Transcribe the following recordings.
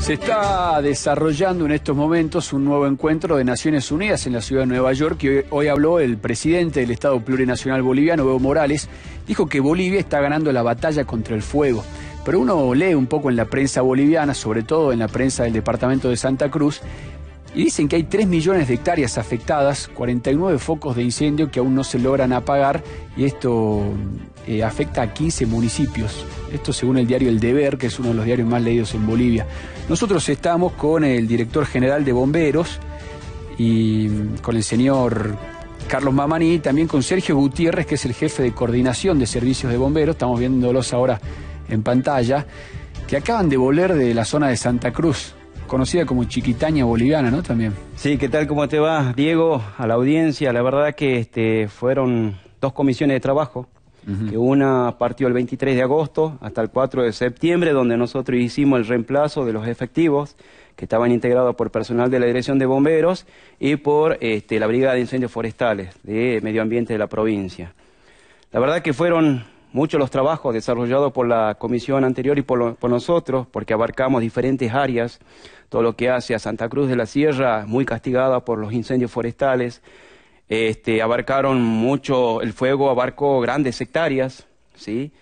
Se está desarrollando en estos momentos un nuevo encuentro de Naciones Unidas en la ciudad de Nueva York y hoy, habló el presidente del Estado Plurinacional Boliviano, Evo Morales, dijo que Bolivia está ganando la batalla contra el fuego. Pero uno lee un poco en la prensa boliviana, sobre todo en la prensa del departamento de Santa Cruz, y dicen que hay 3 millones de hectáreas afectadas, 49 focos de incendio que aún no se logran apagar y esto eh, afecta a 15 municipios. Esto según el diario El Deber, que es uno de los diarios más leídos en Bolivia. Nosotros estamos con el director general de bomberos y mm, con el señor Carlos Mamani y también con Sergio Gutiérrez, que es el jefe de coordinación de servicios de bomberos. Estamos viéndolos ahora en pantalla, que acaban de volver de la zona de Santa Cruz, conocida como Chiquitaña Boliviana, ¿no? También. Sí, ¿qué tal? ¿Cómo te va, Diego? A la audiencia, la verdad que este, fueron dos comisiones de trabajo que una partió el 23 de agosto hasta el 4 de septiembre, donde nosotros hicimos el reemplazo de los efectivos que estaban integrados por personal de la Dirección de Bomberos y por este, la Brigada de Incendios Forestales de Medio Ambiente de la provincia. La verdad que fueron muchos los trabajos desarrollados por la comisión anterior y por, nosotros, porque abarcamos diferentes áreas, todo lo que hace a Santa Cruz de la Sierra, muy castigada por los incendios forestales, este, abarcaron mucho, el fuego abarcó grandes hectáreas, ¿sí?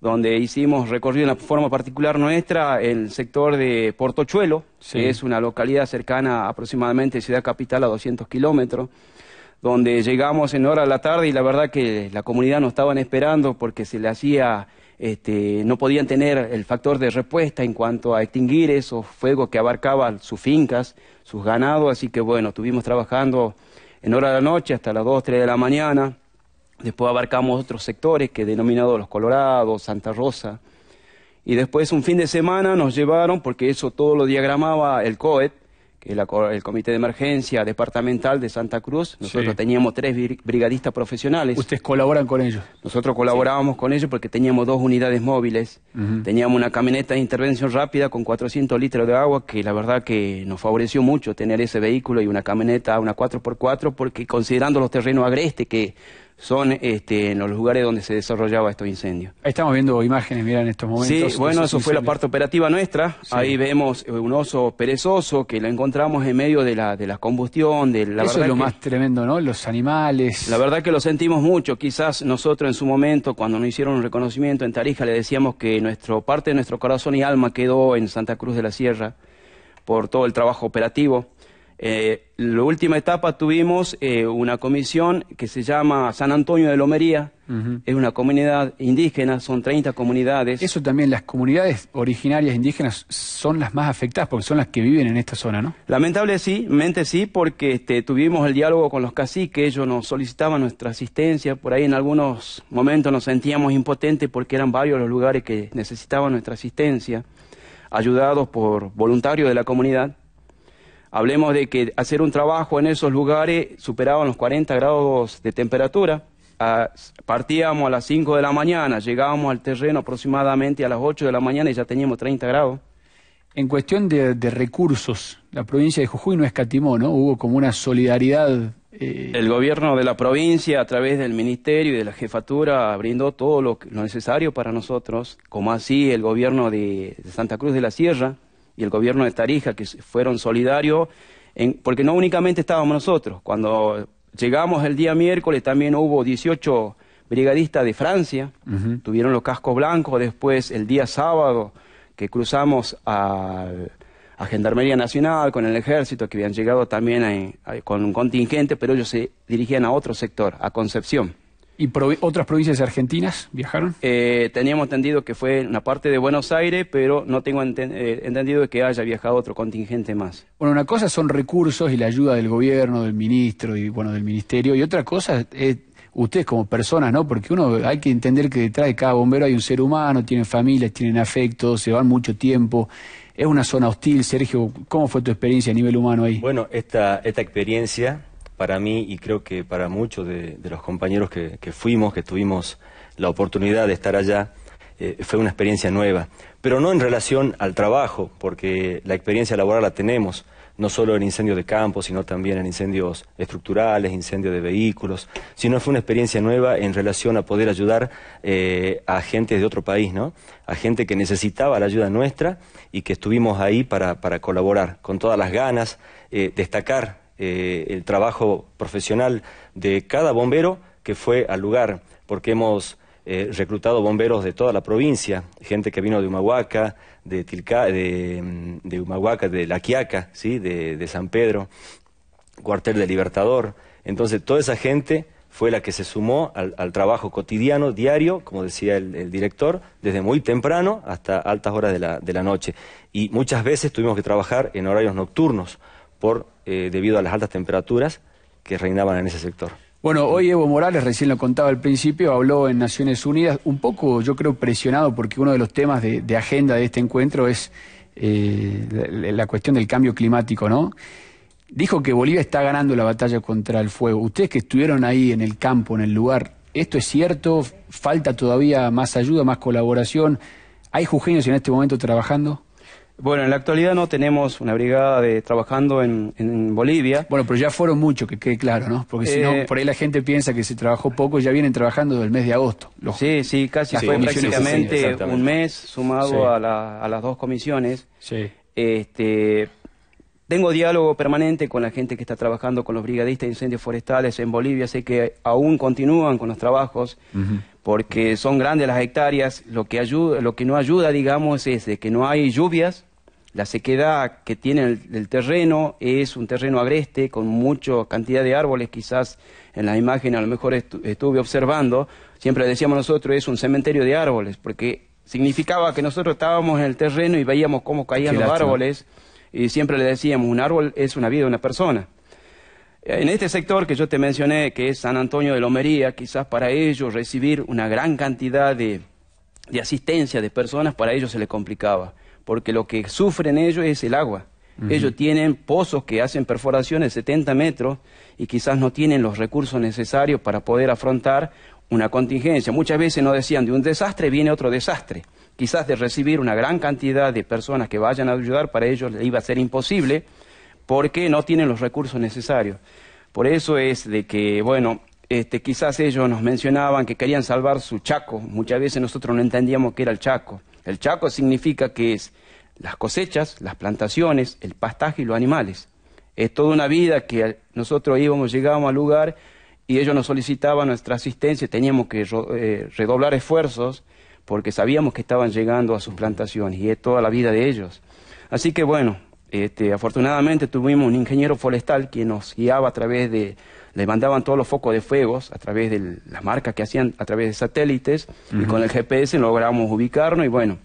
donde hicimos recorrido en la forma particular nuestra el sector de Portochuelo, que es una localidad cercana aproximadamente Ciudad Capital a 200 kilómetros, donde llegamos en hora de la tarde y la verdad que la comunidad nos estaban esperando porque se le hacía, este, no podían tener el factor de respuesta en cuanto a extinguir esos fuegos que abarcaban sus fincas, sus ganados, así que bueno, estuvimos trabajando en hora de la noche hasta las 2, 3 de la mañana. Después abarcamos otros sectores que denominados denominado Los Colorados, Santa Rosa. Y después un fin de semana nos llevaron, porque eso todo lo diagramaba el COET, que el Comité de Emergencia Departamental de Santa Cruz, nosotros teníamos tres brigadistas profesionales. ¿Ustedes colaboran con ellos? Nosotros colaborábamos con ellos porque teníamos dos unidades móviles, teníamos una camioneta de intervención rápida con 400 litros de agua, que la verdad que nos favoreció mucho tener ese vehículo y una camioneta, una 4x4, porque considerando los terrenos agrestes que son este, en los lugares donde se desarrollaba estos incendios. Estamos viendo imágenes, mira, en estos momentos. Sí, bueno, eso fue la parte operativa nuestra. Ahí vemos eh, un oso perezoso que lo encontramos en medio de la, de la combustión. De la eso es lo más tremendo, ¿no? Los animales. La verdad que lo sentimos mucho. Quizás nosotros en su momento, cuando nos hicieron un reconocimiento en Tarija, le decíamos que nuestro, parte de nuestro corazón y alma quedó en Santa Cruz de la Sierra por todo el trabajo operativo eh, la última etapa tuvimos eh, una comisión que se llama San Antonio de Lomería, es una comunidad indígena, son 30 comunidades. Eso también, las comunidades originarias indígenas son las más afectadas porque son las que viven en esta zona, ¿no? Lamentablemente sí, porque este, tuvimos el diálogo con los caciques, ellos nos solicitaban nuestra asistencia, por ahí en algunos momentos nos sentíamos impotentes porque eran varios los lugares que necesitaban nuestra asistencia, ayudados por voluntarios de la comunidad Hablemos de que hacer un trabajo en esos lugares superaban los 40 grados de temperatura. partíamos a las 5 de la mañana, llegábamos al terreno aproximadamente a las 8 de la mañana y ya teníamos 30 grados. En cuestión de, recursos, la provincia de Jujuy no escatimó, ¿no? Hubo como una solidaridad. Eh, el gobierno de la provincia, a través del ministerio y de la jefatura, brindó todo lo, necesario para nosotros, como así el gobierno de Santa Cruz de la Sierra, y el gobierno de Tarija, que fueron solidarios, en, porque no únicamente estábamos nosotros, cuando llegamos el día miércoles también hubo 18 brigadistas de Francia, tuvieron los cascos blancos, después el día sábado que cruzamos a, Gendarmería Nacional con el ejército, que habían llegado también con un contingente, pero ellos se dirigían a otro sector, a Concepción. ¿Y otras provincias argentinas viajaron? Eh, teníamos entendido que fue una parte de Buenos Aires, pero no tengo eh, entendido de que haya viajado otro contingente más. Bueno, una cosa son recursos y la ayuda del gobierno, del ministro y bueno, del ministerio, y otra cosa es ustedes como personas, ¿no? Porque uno hay que entender que detrás de cada bombero hay un ser humano, tienen familias, tienen afectos, se van mucho tiempo. Es una zona hostil, Sergio, ¿cómo fue tu experiencia a nivel humano ahí? Bueno, esta, esta experiencia para mí y creo que para muchos de, los compañeros que, fuimos, que tuvimos la oportunidad de estar allá, eh, fue una experiencia nueva. Pero no en relación al trabajo, porque la experiencia laboral la tenemos, no solo en incendios de campo, sino también en incendios estructurales, incendios de vehículos, sino fue una experiencia nueva en relación a poder ayudar eh, a gente de otro país, ¿no? A gente que necesitaba la ayuda nuestra y que estuvimos ahí para, colaborar con todas las ganas, eh, destacar eh, el trabajo profesional de cada bombero que fue al lugar, porque hemos eh, reclutado bomberos de toda la provincia, gente que vino de Humahuaca, de Tilca, de, mm, de de La Quiaca, ¿sí? de, San Pedro, cuartel de Libertador. Entonces, toda esa gente fue la que se sumó al, trabajo cotidiano, diario, como decía el, director, desde muy temprano hasta altas horas de la, de la, noche. Y muchas veces tuvimos que trabajar en horarios nocturnos por eh, debido a las altas temperaturas que reinaban en ese sector. Bueno, hoy Evo Morales, recién lo contaba al principio, habló en Naciones Unidas, un poco yo creo presionado porque uno de los temas de, agenda de este encuentro es eh, la, cuestión del cambio climático, ¿no? Dijo que Bolivia está ganando la batalla contra el fuego. Ustedes que estuvieron ahí en el campo, en el lugar, ¿esto es cierto? ¿Falta todavía más ayuda, más colaboración? ¿Hay jujeños en este momento trabajando? Bueno, en la actualidad no tenemos una brigada de, trabajando en, Bolivia. Bueno, pero ya fueron muchos, que quede claro, ¿no? Porque si no, eh, por ahí la gente piensa que se trabajó poco, ya vienen trabajando desde el mes de agosto. sí, sí, casi fue prácticamente un mes sumado a, las dos comisiones. Sí. Este, tengo diálogo permanente con la gente que está trabajando con los brigadistas de incendios forestales en Bolivia. Sé que aún continúan con los trabajos. porque son grandes las hectáreas, lo que ayuda, lo que no ayuda, digamos, es de que no hay lluvias la sequedad que tiene el, terreno es un terreno agreste con mucha cantidad de árboles, quizás en la imagen a lo mejor estuve observando, siempre decíamos nosotros es un cementerio de árboles, porque significaba que nosotros estábamos en el terreno y veíamos cómo caían los árboles y siempre le decíamos, un árbol es una vida de una persona. En este sector que yo te mencioné, que es San Antonio de Lomería, quizás para ellos recibir una gran cantidad de, de asistencia de personas, para ellos se les complicaba porque lo que sufren ellos es el agua. Ellos tienen pozos que hacen perforaciones de 70 metros y quizás no tienen los recursos necesarios para poder afrontar una contingencia. Muchas veces nos decían, de un desastre viene otro desastre. Quizás de recibir una gran cantidad de personas que vayan a ayudar, para ellos iba a ser imposible porque no tienen los recursos necesarios. Por eso es de que, bueno, este, quizás ellos nos mencionaban que querían salvar su chaco. Muchas veces nosotros no entendíamos qué era el chaco. El chaco significa que es las cosechas, las plantaciones, el pastaje y los animales. Es toda una vida que nosotros íbamos, llegábamos al lugar y ellos nos solicitaban nuestra asistencia, teníamos que eh, redoblar esfuerzos porque sabíamos que estaban llegando a sus plantaciones y es toda la vida de ellos. Así que bueno, este, afortunadamente tuvimos un ingeniero forestal que nos guiaba a través de, le mandaban todos los focos de fuegos a través de las marcas que hacían a través de satélites y con el GPS logramos ubicarnos y bueno,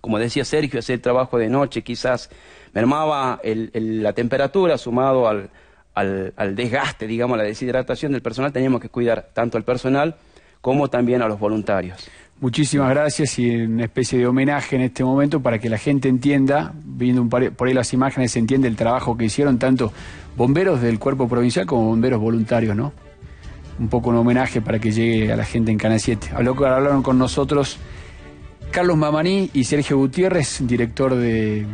como decía Sergio, hacer trabajo de noche quizás mermaba el, la temperatura sumado al, al, al desgaste, digamos, la deshidratación del personal, teníamos que cuidar tanto al personal como también a los voluntarios. Muchísimas gracias y una especie de homenaje en este momento para que la gente entienda, viendo por ahí las imágenes, se entiende el trabajo que hicieron tanto bomberos del cuerpo provincial como bomberos voluntarios, ¿no? Un poco un homenaje para que llegue a la gente en Canal 7. hablaron con nosotros Carlos Mamaní y Sergio Gutiérrez, director de,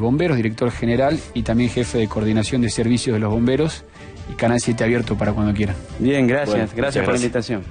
bomberos, director general y también jefe de coordinación de servicios de los bomberos. Y Canal 7 abierto para cuando quieran. Bien, gracias, gracias por la invitación.